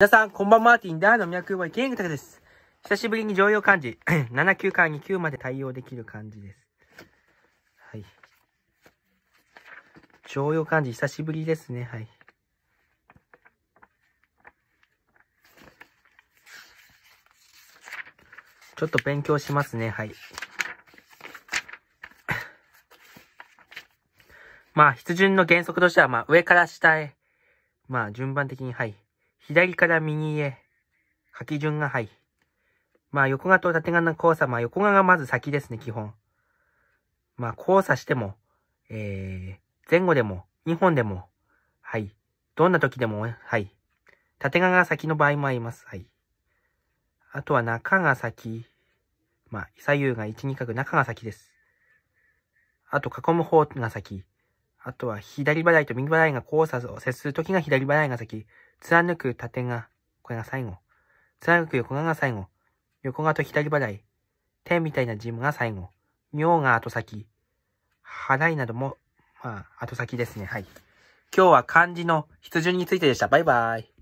皆さん、こんばんは、マーティンダーの脈ボーイ、キングタケです。久しぶりに常用漢字、7 9から2 9まで対応できる漢字です。はい。常用漢字、久しぶりですね。はい。ちょっと勉強しますね。はい。まあ、筆順の原則としては、まあ、上から下へ、まあ、順番的に、はい。左から右へ、書き順がはい。まあ横側と縦側の交差、まあ横側がまず先ですね、基本。まあ交差しても、えー、前後でも、2本でも、はい。どんな時でも、はい。縦側が先の場合もあります、はい。あとは中が先、まあ左右が1、2角、中が先です。あと囲む方が先。あとは左払いと右払いが交差を接する時が左払いが先。貫く縦が、これが最後。貫く横がが最後。横がと左払い。天みたいな字が最後。妙が後先。払いなども、まあ、後先ですね。はい。今日は漢字の筆順についてでした。バイバイ。